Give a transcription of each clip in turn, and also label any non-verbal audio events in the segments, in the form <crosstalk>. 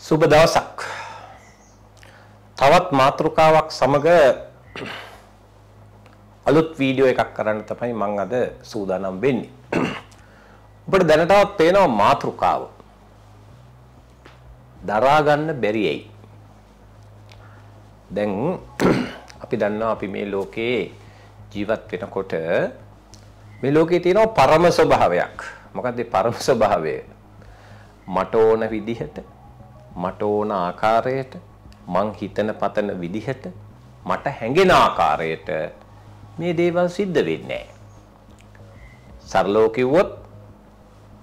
සුබ දවසක්. තවත් මාතෘකාවක් සමග අලුත් වීඩියෝ එකක් කරන්න තමයි මම අද සූදානම් වෙන්නේ. ඔබට දැනටවත් පේනවා මාතෘකාව. දරා ගන්න බැරි ඇයි? දැන් අපි දන්නවා අපි මේ ලෝකේ ජීවත් වෙනකොට මේ ලෝකේ තියෙනවා පරම ස්වභාවයක්. මොකක්ද පරම ස්වභාවය? මට ඕන විදිහට මට ඕන ආකාරයට මං හිතන පතන විදිහට මට හැඟෙන ආකාරයට මේ දේවල් සිද්ධ වෙන්නේ සරලෝ කිව්වොත්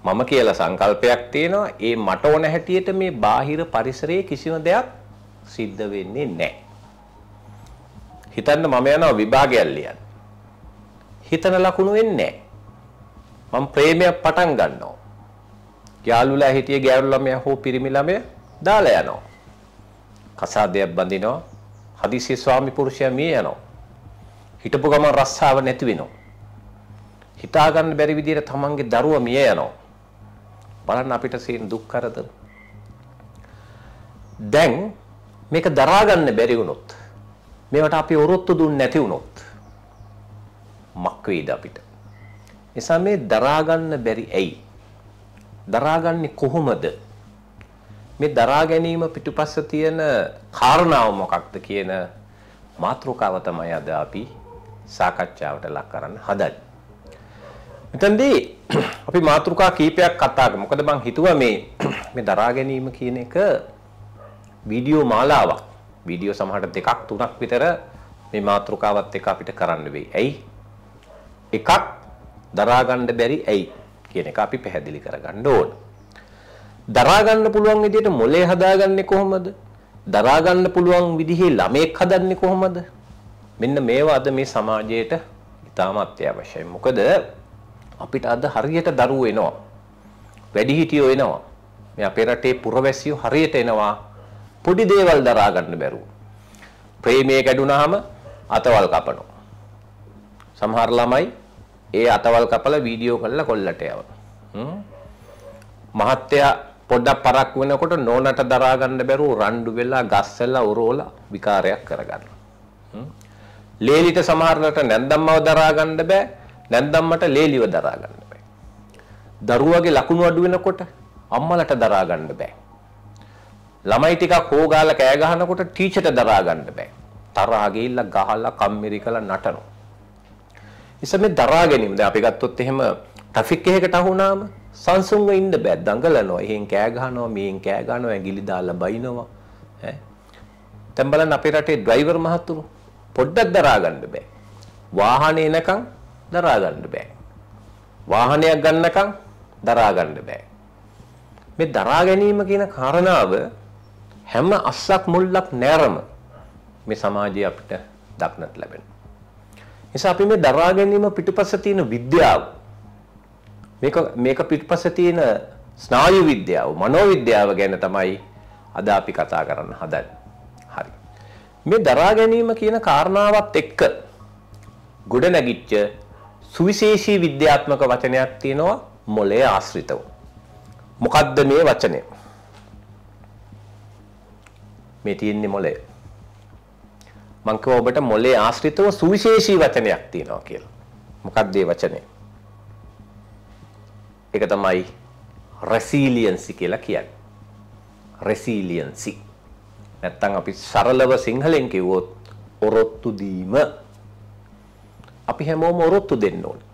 මම කියලා සංකල්පයක් තියෙනවා ඒ මට ඕන හැටියට මේ බාහිර පරිසරයේ කිසිම දෙයක් සිද්ධ වෙන්නේ නැහැ. හිතන්න මම යනවා විභාගයක් ලියන්න. හිතන ලකුණු වෙන්නේ නැහැ. මම ප්‍රේමයක් පටන් ගන්නවා. යාළුලා හිටියේ ගෑනු ළමයා හෝ පිරිමි ළමයා දාලා යනවා. කසාදයක් බඳිනවා. හදිසිය ස්වාමි පුරුෂයා මිය යනවා. හිටපු ගමන් රස්සාව නැති වෙනවා. හිතා ගන්න බැරි විදිහට තමන්ගේ දරුවා මිය යනවා. බලන්න අපිට සීන් දුක් කරදර. දැන් මේක දරා ගන්න බැරි වුණොත් මේවට අපි ඔරොත්තු දුන්නේ නැති වුණොත් මක් වේද අපිට? නිසා මේ දරා ගන්න බැරි ඇයි? දරාගන්නේ කොහොමද? මේ දරා ගැනීම පිටුපස්ස තියෙන කාරණාව මොකක්ද කියන මාතෘකාව තමයි අද අපි සාකච්ඡාවට ලක් කරන්න හදන්නේ. මෙතනදී <clears throat> අපි මාතෘකා කීපයක් කතා කරමු. මොකද මම හිතුවා මේ <clears throat> මේ දරා ගැනීම කියන එක වීඩියෝ මාලාවක්. වීඩියෝ සමහරට දෙකක් තුනක් විතර මේ මාතෘකාවත් එක්ක අපිට කරන්න වෙයි. ඇයි? එකක් දරා ගන්න බැරි ඇයි කියන එක අපි පැහැදිලි කරගන්න ඕනේ. දරා ගන්න පුළුවන් විදිහට මොලේ හදාගන්නේ කොහොමද? දරා ගන්න පුළුවන් විදිහේ ළමෙක් හදන්නේ කොහොමද? මෙන්න මේවා අද මේ සමාජයට ඉතාම අත්‍යවශ්‍යයි. මොකද අපිට අද හරියට දරුවෝ එනවා. වැඩිහිටියෝ එනවා. මේ අපේ රටේ පුරවැසියෝ හරියට එනවා. පොඩි දේවල් දරා ගන්න බැරුව. ප්‍රේමයේ ගැඩුනහම අතවල් කපනවා. සමහර ළමයි ඒ අතවල් කපලා වීඩියෝ කරලා කොල්ලට යවනවා. මහත්තයා පොඩ්ඩක් පරක් වෙනකොට නෝනට දරා ගන්න බැරුව රණ්ඩු වෙලා ගස් වෙලා උරෝලා විකාරයක් කරගන්නවා. ලේලිට සමහරකට නැන්දම්මව දරා ගන්න බෑ. නැන්දම්මට ලේලිව දරා ගන්න බෑ. දරුවගේ ලකුණු අඩු වෙනකොට අම්මලට දරා ගන්න බෑ. ළමයි ටිකක් හොගාලා කෑ ගහනකොට ටීචර්ට දරා ගන්න බෑ. තරහ ගිහිල්ලා ගහලා කම්මිරි කළා නටනවා. ඉතින් මේ දරා ගැනීම දැන් අපි ගත්තොත් එහෙම ට්‍රැෆික් එකකට අහු වුණාම සංසුන්ව ඉන්න බෑ දඟලනවා. එහෙන් කෑ ගහනවා, මෙහෙන් කෑ ගහනවා, ඇඟිලි දාලා බයිනවා. ඈ. දැන් බලන්න අපේ රටේ ඩ්‍රයිවර් මහතුරු පොඩ්ඩක් දරා ගන්න බෑ. වාහනේ එනකන් දරා ගන්න බෑ. වාහනයක් ගන්නකන් දරා ගන්න බෑ. මේ දරා ගැනීම කියන කාරණාව හැම අස්සක් මුල්ලක් නැරම මේ සමාජයේ අපිට දක්නට ලැබෙනවා. නිසා අපි මේ දරා ගැනීම පිටුපස තියෙන විද්‍යාව මේක මේක පිටපස්සේ තියෙන ස්නායු විද්‍යාව, මනෝවිද්‍යාව ගැන තමයි අද අපි කතා කරන්න හදන්නේ. හරි. මේ දරා ගැනීම කියන කාරණාවත් එක්ක ගොඩ නැගිච්ච සුවිශේෂී විද්‍යාත්මක වචනයක් තියෙනවා මොලේ ආශ්‍රිතව. මොකද්ද මේ වචනය? මේ තියෙන්නේ මොලේ. මං ඔබට මොලේ ආශ්‍රිතව සුවිශේෂී වචනයක් තියෙනවා කියලා. මොකක්ද ඒ වචනේ? එක තමයි රැසීලියන්සි කියලා කියන්නේ. රැසීලියන්සි. නැත්තම් අපි සරලව සිංහලෙන් කිව්වොත් ඔරොත්තු දීම. අපි හැමෝම ඔරොත්තු දෙන්න ඕනේ.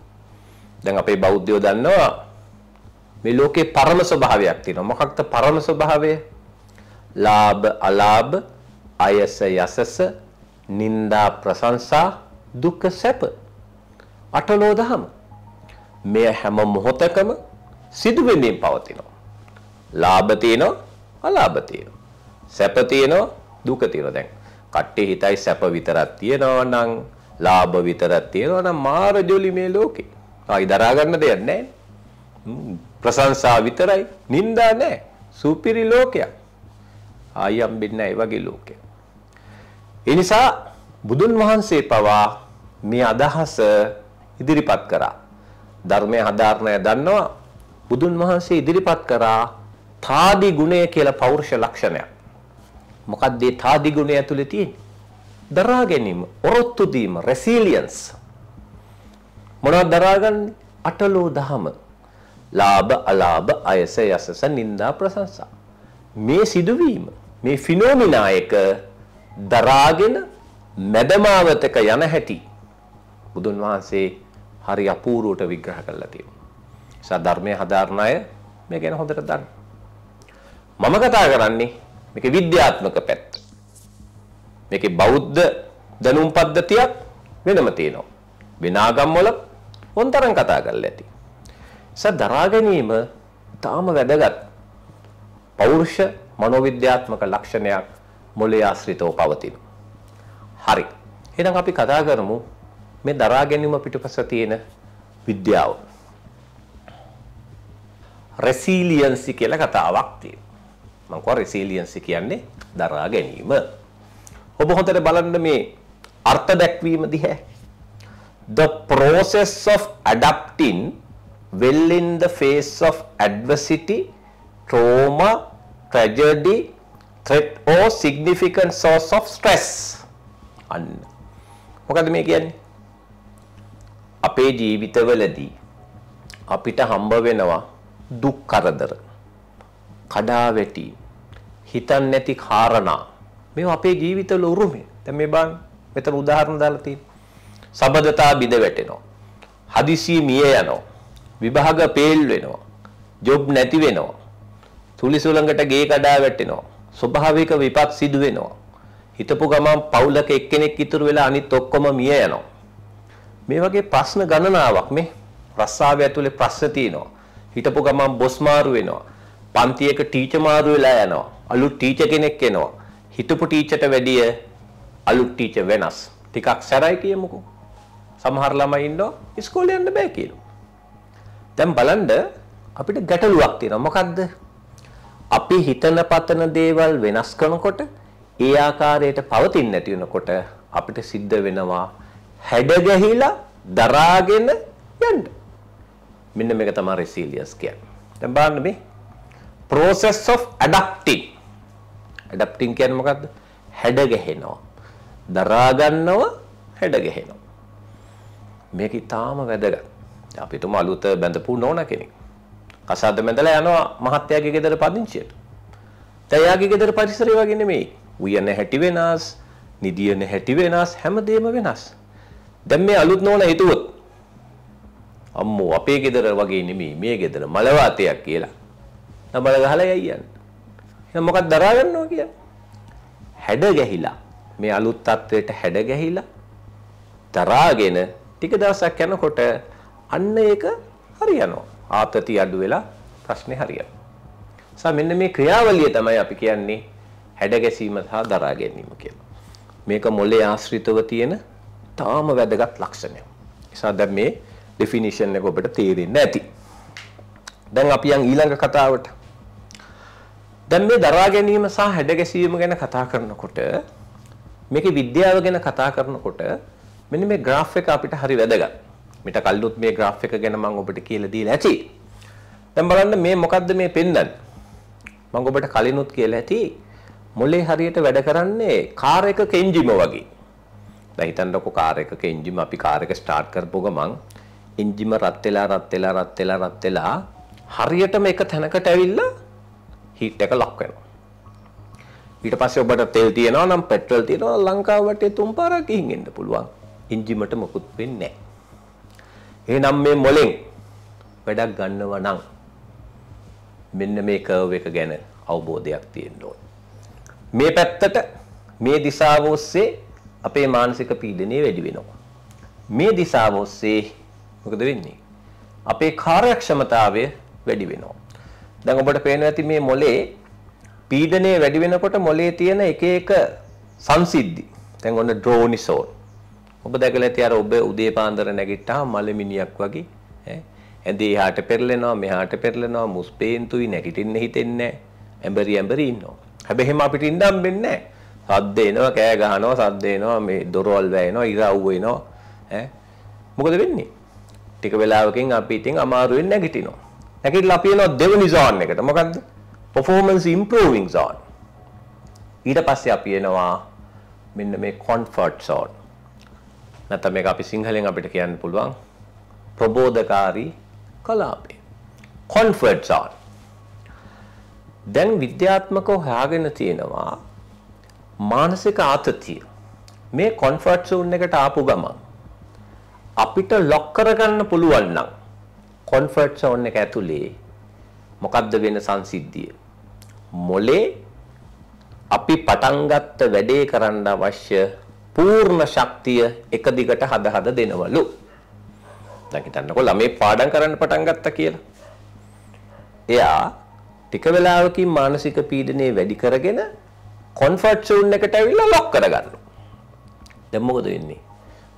දැන් අපේ බෞද්ධයෝ දන්නවා මේ ලෝකේ පරම ස්වභාවයක් තියෙනවා. මොකක්ද පරම ස්වභාවය? ලාභ අලාභ අයස යසස නින්දා ප්‍රශංසා දුක සැප අටලෝ දහම මේ හැම මොහොතකම සිදුවෙමින් පවතිනවා. ලාභ තියෙනවා, අලාභ තියෙනවා. සැප තියෙනවා, දුක තියෙනවා. දැන් කට්ටිය හිතයි සැප විතරක් තියෙනවා නම්, ලාභ විතරක් තියෙනවා නම් මාර ජොලි මේ ලෝකේ. ආයි දරා ගන්න දෙයක් නැහැ. ප්‍රශංසා විතරයි, නිନ୍ଦා නැහැ. සුපිරි ලෝකයක්. ආයි හම්බෙන්නේ නැහැ වගේ ලෝකයක්. ඒ නිසා බුදුන් වහන්සේ පවා මේ අදහස ඉදිරිපත් කරා. ධර්මය හදාරණය දන්නවා බුදුන් වහන්සේ ඉදිරිපත් කරා තාදි ගුණය කියලා පෞරුෂ ලක්ෂණයක්. මොකක්ද මේ තාදි ගුණය ඇතුලේ තියෙන්නේ? දරා ගැනීම, ඔරොත්තු දීම, රෙසිලියන්ස්. මොනවද දරාගන්නේ? අටලෝ දහම. ලාභ, අලාභ, අයස, යසස, නිന്ദා, ප්‍රශංසා. මේ සිදුවීම, මේ ෆිනෝමිනා එක දරාගෙන මැදමාවතක යන හැටි බුදුන් වහන්සේ හරි අපූර්වට විග්‍රහ කරලා තියෙනවා. නිසා ධර්මයේ හදාරන අය මේ ගැන හොඳට දන්න. මම කතා කරන්නේ මේකේ විද්‍යාත්මක පැත්ත. මේකේ බෞද්ධ දැනුම් පද්ධතියක් වෙනම තියෙනවා. වෙන ආගම්වල වොන්තරම් කතා කරලා ඇති. නිසා දරා ගැනීම තාම වැදගත්. පෞරුෂ මනෝවිද්‍යාත්මක ලක්ෂණයක් මොළේ ආශ්‍රිතව පවතින. හරි. එහෙනම් අපි කතා කරමු මේ දරා ගැනීම පිටුපස තියෙන විද්‍යාව. රෙසීලියන්සි කියලා කතාවක් තියෙනවා. මම කියවා රෙසීලියන්සි කියන්නේ දරා ගැනීම. ඔබ හොඳට බලන්න මේ අර්ථ දැක්වීම දිහා. The process of adapting well in the face of adversity, trauma, tragedy, threat or significant source of stress. අන්න. මොකද මේ කියන්නේ? අපේ ජීවිතවලදී අපිට හම්බ වෙනවා දුක් කරදර කඩාවැටි හිතන් නැති කාරණා මේ අපේ ජීවිතවල උරුමය දැන් මේ බලන්න මෙතන උදාහරණ දාලා තියෙනවා සබදතා බිඳ වැටෙනවා හදිසිය මිය යනවා විභාග පේල් වෙනවා ජොබ් නැති වෙනවා තුලි සුළඟට ගේ කඩා වැටෙනවා ස්වභාවික විපත් සිදු වෙනවා හිතපු ගමන් පවුලක එක්කෙනෙක් ඉතුරු වෙලා අනිත් ඔක්කොම මිය යනවා මේ වගේ ප්‍රශ්න ගණනාවක් මේ රස්සාව ඇතුලේ ප්‍රශ්න තියෙනවා හිටපු ගමන් බොස් මාරු වෙනවා. පන්තියක ටීචර් මාරු වෙලා යනවා. අලුත් ටීචර් කෙනෙක් එනවා. හිටපු ටීචර්ට වැඩිය අලුත් ටීචර් වෙනස්. ටිකක් සැරයි කියමුකෝ. සමහර ළමයි ඉන්නවා ඉස්කෝලේ යන්න බෑ කියනවා. දැන් බලන්න අපිට ගැටලුවක් තියෙනවා. මොකද්ද? අපි හිතන පතන දේවල් වෙනස් කරනකොට ඒ ආකාරයට පවතින්නේ නැති වෙනකොට අපිට සිද්ධ වෙනවා හැඩ ගැහිලා දරාගෙන යන්න. මෙන්න මේක තමයි රෙසිලියන්ස් කියන්නේ දැන් බලන්න මේ process of adapting adapting කියන්නේ මොකද්ද හැඩ ගැහෙනවා දරා ගන්නව හැඩ ගැහෙනවා මේක ඊටාම වැදගත් අපි තුම අලුත බඳපු නෝන කෙනෙක් කසාද බඳලා යනවා මහත්යාගේ ගෙදර පදිංචියට දැන් යාගේ ගෙදර පරිසරය වගේ නෙමෙයි උයන හැටි වෙනස් නිදියන හැටි වෙනස් හැමදේම වෙනස් දැන් මේ අලුත් නෝන හිතුවොත් අම්මෝ අපේ ගෙදර වගේ නෙමෙයි මේ ගෙදර මලවාතයක් කියලා. නබල ගහලා යයි යන්නේ. මොකක් දරා ගන්නවා කියලා. හැඩ ගැහිලා මේ අලුත් තත්වයට හැඩ ගැහිලා දරාගෙන ටික දවසක් යනකොට අන්න ඒක හරියනවා. ආතති අඩු වෙලා ප්‍රශ්නේ හරියනවා. සා මෙන්න මේ ක්‍රියාවලිය තමයි අපි කියන්නේ හැඩ ගැසීම සහ දරා ගැනීම කියලා. මේක මොලේ ආශ්‍රිතව තියෙන තාම වැදගත් ලක්ෂණයක්. නිසා දැන් මේ ඩෙෆිනිෂන් එක ඔබට තේරෙන්න ඇති. දැන් අපි යන් ඊළඟ කතාවට. දැන් මේ දරා ගැනීම සහ හැඩ ගැසීම ගැන කතා කරනකොට මේකේ විද්‍යාව ගැන කතා කරනකොට මෙන්න මේ graph එක අපිට හරි වැදගත්. මිට කල්ලුත් මේ graph එක ගැන මම ඔබට කියලා දීලා ඇති. දැන් බලන්න මේ මොකද්ද මේ පෙන්වන්නේ? මම ඔබට කලිනුත් කියලා ඇති මොලේ හරියට වැඩ කරන්නේ කාර් එක කෙන්ජිම වගේ. දැන් හිතන්නකො කාර් එක කෙන්ජිම අපි කාර් එක ස්ටාර්ට් කරපුව ගමන් එන්ජිම රත් වෙලා රත් වෙලා රත් වෙලා රත් වෙලා හරියටම එක තැනකට ඇවිල්ලා හීට් එක ලොක් වෙනවා. ඊට පස්සේ ඔබට තෙල් තියෙනවා නම් පෙට්‍රල් තියෙනවා ලංකාවට තුන් පාරක් ගිහින් එන්න පුළුවන්. එන්ජිමට මොකුත් වෙන්නේ නැහැ. එහෙනම් මේ මොලෙන් වැඩක් ගන්නව නම් මෙන්න මේ කර්ව් එක ගැන අවබෝධයක් තියෙන්න ඕනේ. මේ පැත්තට මේ දිසාව ඔස්සේ අපේ මානසික පීඩනය වැඩි වෙනවා. මේ දිසාව ඔස්සේ මොකද වෙන්නේ අපේ කාර්යක්ෂමතාවය වැඩි වෙනවා දැන් ඔබට පේනවා ඇති මේ මොලේ පීඩනය වැඩි වෙනකොට මොලේ තියෙන එක එක සංසිද්ධි දැන් ඔන්න ඩ්‍රෝනිසෝන් ඔබ දැකලා ඇති අර ඔබ උදේ පාන්දර නැගිට්ටා මලමිනියක් වගේ ඈ ඇඳේ එහාට පෙරලෙනවා මෙහාට පෙරලෙනවා මුස්පේන්තුයි නැගිටින්න හිතෙන්නේ ඇඹරි ඇඹරි ඉන්නවා හැබැයි එහෙම අපිට ඉන්න හම්බෙන්නේ නැහැ සද්ද එනවා කෑ ගහනවා සද්ද එනවා මේ දොරවල් වැයෙනවා ඉරව් වෙනවා ඈ මොකද වෙන්නේ ටික වෙලාවකින් අපි ඉතින් අමාරුවෙන් නැගිටිනවා. නැගිටලා අපි එනවා දෙවෙනි zone එකට. මොකද්ද? performance improving zone. ඊට පස්සේ අපි එනවා මෙන්න මේ comfort zone. නැත්නම් මේක අපි සිංහලෙන් අපිට කියන්න පුළුවන් ප්‍රබෝධකාරී කලාපය. comfort zone. දැන් විද්‍යාත්මකව හොයාගෙන තියෙනවා මානසික ආතතිය. මේ comfort zone එකට ආපු ගමන් අපිට ලොක් කරගන්න පුළුවන් නම් කොන්ෆර්ට් සෝන් එක ඇතුලේ මොකක්ද වෙන සංසිද්ධිය? මොලේ අපි පටන් ගත්ත වැඩේ කරන්න අවශ්‍ය පූර්ණ ශක්තිය එක දිගට හද හද දෙනවලු. දැන් හිතන්නකෝ ළමේ පාඩම් කරන්න පටන් ගත්තා කියලා. එයා ටික වෙලාවකින් මානසික පීඩනය වැඩි කරගෙන කොන්ෆර්ට් සෝන් එකට ඇවිල්ලා ලොක් කරගන්නවා. දැන් මොකද වෙන්නේ?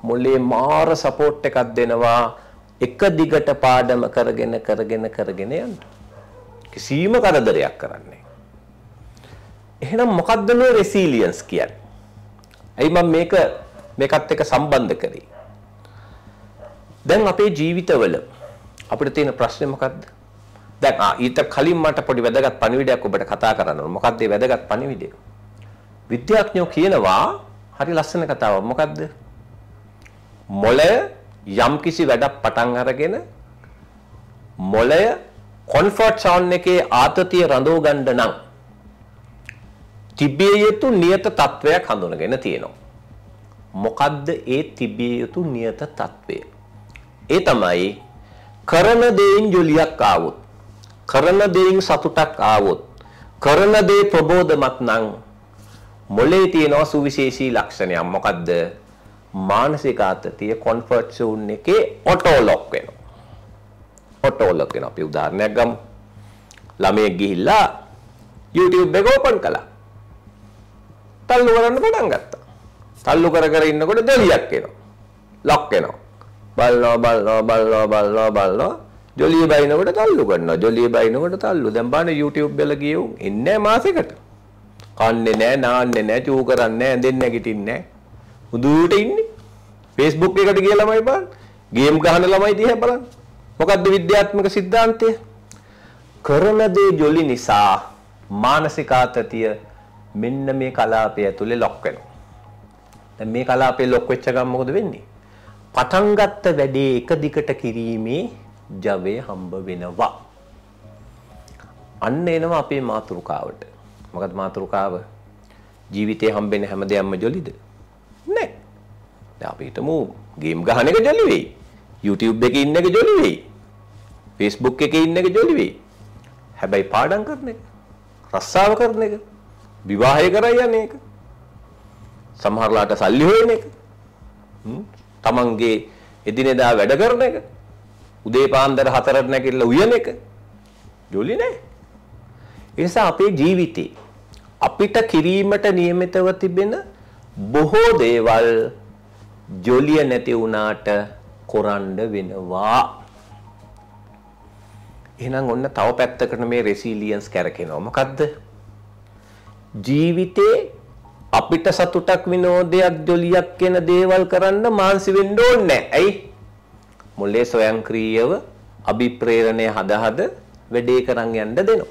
මොලේ මාර සපෝට් එකක් දෙනවා එක දිගට පාඩම කරගෙන කරගෙන කරගෙන යන්න. කිසිම කරදරයක් කරන්නේ. එහෙනම් මොකක්ද මේ රෙසීලියන්ස් කියන්නේ? ඇයි මම මේක මේකත් එක්ක සම්බන්ධ කරේ? දැන් අපේ ජීවිතවල අපිට තියෙන ප්‍රශ්නේ මොකද්ද? දැන් ආ ඊට කලින් මට පොඩි වැදගත් පණිවිඩයක් ඔබට කතා කරන්න ඕන. මොකක්ද මේ වැදගත් පණිවිඩය? විද්‍යාඥයෝ කියනවා හරි ලස්සන කතාවක්. මොකද්ද? මොළය යම්කිසි වැඩක් පටන් අරගෙන මොළය කොන්ෆර්ට් සෝන් එකේ ආතතිය රඳව ගන්න නම් තිබිය යුතු නියත තත්වයක් හඳුනගෙන තියෙනවා. මොකද්ද ඒ තිබිය යුතු නියත තත්වය? ඒ තමයි කරන දෙයින් ජොලියක් ආවොත්, කරන දෙයින් සතුටක් ආවොත්, කරන දේ ප්‍රබෝධමත් නම් මොලේ තියෙන සුවිශේෂී ලක්ෂණයක් මොකද්ද? මානසික ආතතිය කොන්ෆර්ට් සෝන් එකේ ඔටෝ ලොක් වෙනවා. ඔටෝ ලොක් වෙනවා. අපි උදාහරණයක් ගමු. ළමයෙක් ගිහිල්ලා YouTube එක ඕපන් කළා. තල්ලු කරන්න පටන් ගත්තා. තල්ලු කර කර ඉන්නකොට දෙලියක් එනවා. ලොක් වෙනවා. බලනවා බලනවා බලනවා බලනවා බලනවා ජොලිය බයිනකොට තල්ලු කරනවා. ජොලිය බයිනකොට තල්ලු. දැන් බලන්න YouTube වල ගියුම් එන්නේ මාසෙකට. කන්නේ නැහැ, නාන්නේ නැහැ, චූ කරන්නේ නැහැ, ඇඳෙන්නේ නැගිටින්නේ නැහැ. හුදුට ඉන්නේ. Facebook එකට ගිය ළමයි බලන්න. ගේම් ගහන ළමයි දිහා බලන්න. මොකද්ද විද්‍යාත්මක સિદ્ધාන්තය? කරන දේ ජොලි නිසා මානසික ආතතිය මෙන්න මේ කලාපය ඇතුලේ ලොක් වෙනවා. දැන් මේ කලාපේ ලොක් වෙච්ච ගමන් මොකද වෙන්නේ? පටන් ගත්ත වැඩේ එක දිගට කිරීමේ ජවය හම්බ වෙනවා. අන්න එනවා අපේ මාතෘකාවට. මොකද මාතෘකාව ජීවිතේ හම්බෙන හැම දෙයක්ම ජොලිද? දැන් අපි හිතමු ගේම් ගහන එක ජොලි වෙයි. YouTube එකේ ඉන්න එක ජොලි වෙයි. Facebook එකේ ඉන්න එක ජොලි වෙයි. හැබැයි පාඩම් කරන එක, රස්සාව කරන එක, විවාහය කරා යන එක, සමහරලාට සල්ලි හොයන එක, තමන්ගේ එදිනෙදා වැඩ කරන එක, උදේ පාන්දර හතරට නැගිටලා උයන එක ජොලි නෑ. ඒ නිසා අපේ ජීවිතේ අපිට කිරීමට නියමිතව තිබෙන බොහෝ දේවල් ජොලිය නැති වුණාට කොරන්න වෙනවා. එහෙනම් ඔන්න තව පැත්තකට මේ රෙසිලියන්ස් කැරකෙනවා. මොකද්ද? ජීවිතේ අපිට සතුටක් විනෝදයක් ජොලියක් කියන දේවල් කරන්න මාන්සි වෙන්න ඕනේ ඇයි? මොලේ ස්වයංක්‍රීයව අභිප්‍රේරණය හද හද වැඩේ කරන් යන්න දෙනවා.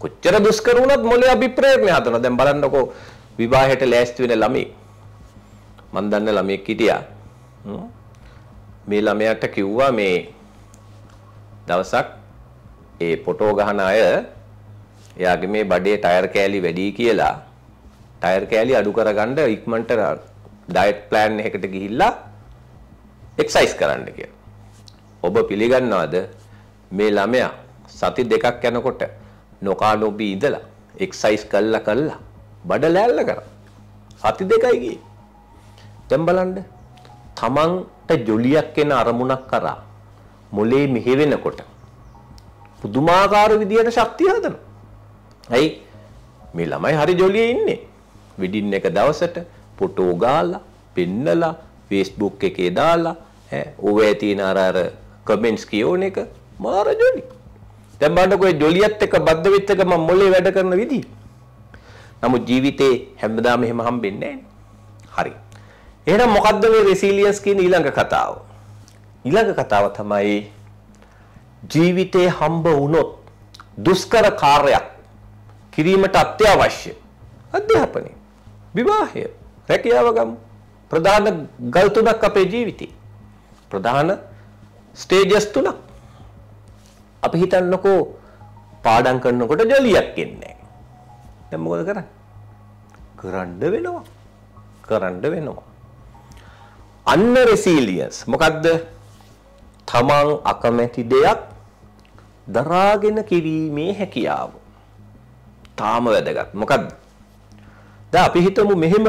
කොච්චර දුෂ්කර වුණත් මොලේ අභිප්‍රේරණය හදනවා. දැන් බලන්නකෝ විවාහයට ලෑස්ති වෙන ළමයි මම දන්න ළමයෙක් හිටියා. මේ ළමයාට කිව්වා මේ දවසක් ඒ ෆොටෝ ගහන අය එයාගේ මේ බඩේ ටයර් කෑලි වැඩි කියලා ටයර් කෑලි අඩු කරගන්න ඉක්මනට ඩයට් ප්ලෑන් එකකට ගිහිල්ලා එක්සයිස් කරන්න කියලා. ඔබ පිළිගන්නවද මේ ළමයා සති දෙකක් යනකොට නොකා නොබී ඉඳලා එක්සයිස් කළා කළා බඩ ලෑල්ල කරා. සති දෙකයි ගියේ. දැන් බලන්න තමන්ට ජොලියක් එන අරමුණක් කරා මොලේ මෙහෙවෙනකොට පුදුමාකාර විදියට ශක්තිය හදනවා. ඇයි මේ ළමයි හරි ජොලියේ ඉන්නේ. විඩින් එක දවසට ෆොටෝ ගාලා, පෙන්නලා, Facebook එකේ දාලා, ඕවේ තියෙන අර අර කමෙන්ට්ස් කියෝන එක මාර ජොලි. දැන් බලන්නකෝ ජොලියත් එක්ක බද්ධ වෙච්ච එක මම මොලේ වැඩ කරන විදිය. නමුත් ජීවිතේ හැමදාම එහෙම හම්බෙන්නේ නැහැ. හරි. එහෙනම් මොකද්ද මේ රෙසිලියන්ස් කියන ඊළඟ කතාව? ඊළඟ කතාව තමයි ජීවිතේ හම්බ වුණොත් දුෂ්කර කාර්යයක් කිරීමට අත්‍යවශ්‍ය අධ්‍යාපනය, විවාහය, රැකියාව ගමු. ප්‍රධාන ගල් තුනක් අපේ ජීවිතේ. ප්‍රධාන ස්ටේජස් තුනක්. අපි හිතන්නකෝ පාඩම් කරනකොට ජොලියක් එන්නේ නැහැ. දැන් මොකද කරන්නේ? කරන්න වෙනවා. කරන්න වෙනවා. අන්න රෙසීලියන්ස් මොකක්ද තමන් අකමැති දෙයක් දරාගෙන කිරීමේ හැකියාව. තාම වැදගත්. මොකක්ද? දැන් අපි හිතමු මෙහෙම.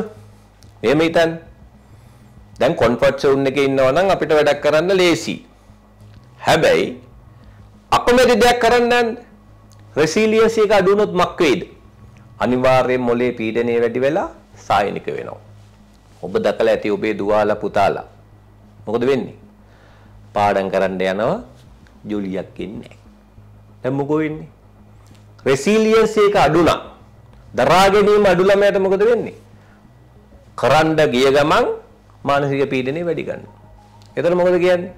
මෙහෙම හිතන්න. දැන් කන්ෆර්ට් සෝන් එකේ ඉන්නවා නම් අපිට වැඩක් කරන්න ලේසි. හැබැයි අකමැති දෙයක් කරන්න රෙසීලියන්ස් එක අඩු වුණොත් මක් වේද? අනිවාර්යයෙන් මොලේ පීඩනය වැඩි වෙලා සායනික වෙනවා. ඔබ දැකලා ඇති ඔබේ දුවාලා පුතාලා. මොකද වෙන්නේ? පාඩම් කරන්න යනවා ජොලියක් ඉන්නේ දැන් මොකෝ වෙන්නේ? රෙසිලියන්ස් එක අඩුණා. දරා ගැනීම අඩු ළමයට මොකද වෙන්නේ? කරන්න ගිය ගමන් මානසික පීඩනය වැඩි ගන්නවා. එතන මොකද කියන්නේ?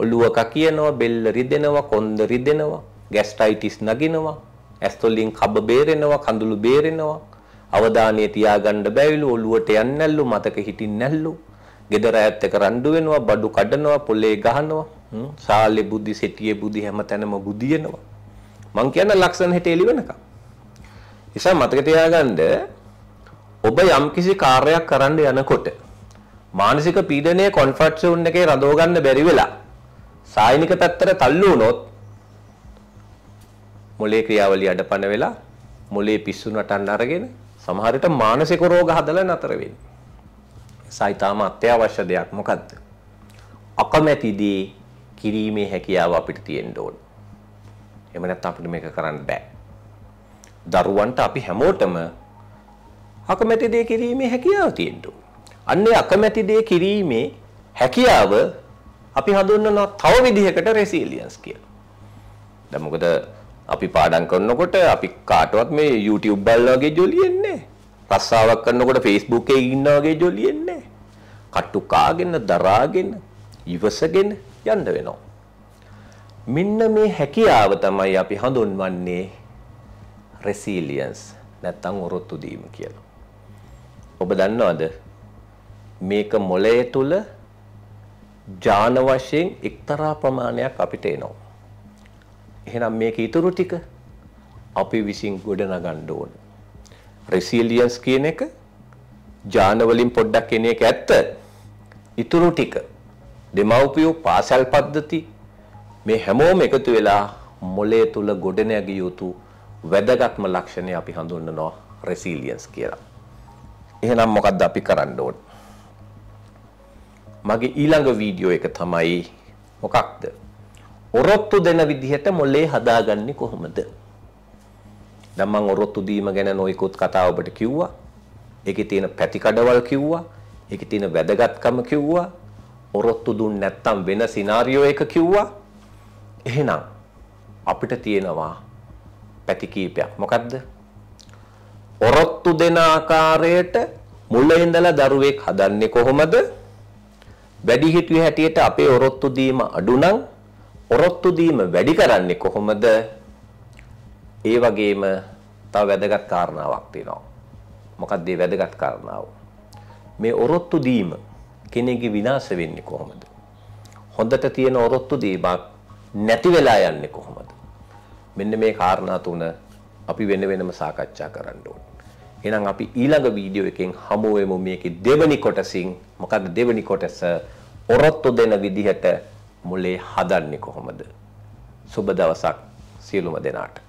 ඔළුව කකියනවා, බෙල්ල රිදෙනවා, කොන්ද රිදෙනවා, ગેස්ට්‍රයිටිස් නගිනවා, ඇස්තොලින් කබ බේරෙනවා, කඳුළු බේරෙනවා, අවධානය තියාගන්න බැවිලු ඔළුවට යන්නැල්ලු මතක හිටින්නැල්ලු ගෙදර ඇත්ත කරන්ඩු වෙනවා බඩු කඩනවා පොල්ලේ ගහනවා සාලේ බුද්ධි සෙටියේ බුද්ධි හැමතැනම බුදියනවා මං කියන ලක්ෂණ හිට එළි වෙනකම් නිසා මතක තියාගන්න ඔබ යම්කිසි කාර්යයක් කරන්න යනකොට මානසික පීඩනය කොන්ෆර්ට් සෝන් එකේ රඳව ගන්න බැරි වෙලා සායනික පැත්තට තල්ලු වුණොත් මොලේ ක්‍රියාවලිය අඩපණ වෙලා මොලේ පිස්සු නටන්න අරගෙන සමහර විට මානසික රෝග හදලා නතර වෙන්නේ. සයිතාම අත්‍යවශ්‍ය දෙයක් මොකද්ද? අකමැතිදී කිරීමේ හැකියාව අපිට තියෙන්න ඕන. එහෙම නැත්නම් අපිට මේක කරන්න බෑ. දරුවන්ට අපි හැමෝටම අකමැති දේ කිරීමේ හැකියාව තියෙන්න ඕන. අන්නේ අකමැති දේ කිරීමේ හැකියාව අපි හඳුන්වනවා තව විදිහකට රෙසිලියන්ස් කියලා. දැන් මොකද අපි පාඩම් කරනකොට අපි කාටවත් මේ YouTube බලන වගේ ජොලියෙන්නේ රස්සාවක් කරනකොට Facebook එකේ ඉන්න වගේ ජොලියෙන්නේ කට්ටු කාගෙන දරාගෙන ඉවසගෙන යන්න වෙනවා මෙන්න මේ හැකියාව තමයි අපි හඳුන්වන්නේ රෙසීලියන්ස් නැත්තම් ඔරොත්තු දීම කියලා ඔබ දන්නවද මේක මොළය තුල ඥාන වශයෙන් එක්තරා ප්‍රමාණයක් අපිට එනවා එහෙනම් මේක ඉතුරු ටික අපි විසින් ගොඩනගන්න ඕන. රෙසිලියන්ස් කියන එක ජාන වලින් පොඩ්ඩක් කියන එක ඇත්ත. ඉතුරු ටික දෙමව්පියෝ පාසල් පද්ධති මේ හැමෝම එකතු වෙලා මොලේ තුල ගොඩනැගිය යුතු වැදගත්ම ලක්ෂණය අපි හඳුන්වනවා රෙසිලියන්ස් කියලා. එහෙනම් මොකද්ද අපි කරන්න ඕන? මගේ ඊළඟ වීඩියෝ එක තමයි මොකක්ද? ඔරොත්තු දෙන විදිහට මොලේ හදාගන්නේ කොහොමද? දැන් මම ඔරොත්තු දීම ගැන නොයෙකුත් කතා ඔබට කිව්වා. ඒකේ තියෙන පැතිකඩවල් කිව්වා. ඒකේ තියෙන වැදගත්කම කිව්වා. ඔරොත්තු දුන්න නැත්තම් වෙන සිනාරියෝ එක කිව්වා. එහෙනම් අපිට තියෙනවා පැති කීපයක්. මොකද්ද? ඔරොත්තු දෙන ආකාරයට මුල ඉඳලා දරුවෙක් හදන්නේ කොහොමද? වැඩිහිටියෝ හැටියට අපේ ඔරොත්තු දීම අඩු නම් ඔරොත්තු දීම වැඩි කරන්නේ කොහොමද? ඒ වගේම තව වැදගත් කාරණාවක් තියෙනවා. මොකක්ද මේ වැදගත් කාරණාව? මේ ඔරොත්තු දීම කෙනෙක්ගේ විනාශ වෙන්නේ කොහොමද? හොඳට තියෙන ඔරොත්තු දීමක් නැති වෙලා යන්නේ කොහොමද? මෙන්න මේ කාරණා තුන අපි වෙන වෙනම සාකච්ඡා කරන්න ඕනේ. එහෙනම් අපි ඊළඟ වීඩියෝ එකෙන් හමු වෙමු මේකේ දෙවනි කොටසින් මොකද දෙවනි කොටස ඔරොත්තු දෙන විදිහට මුලේ හදන්නේ කොහොමද? සුබ දවසක් සියලුම දෙනාට.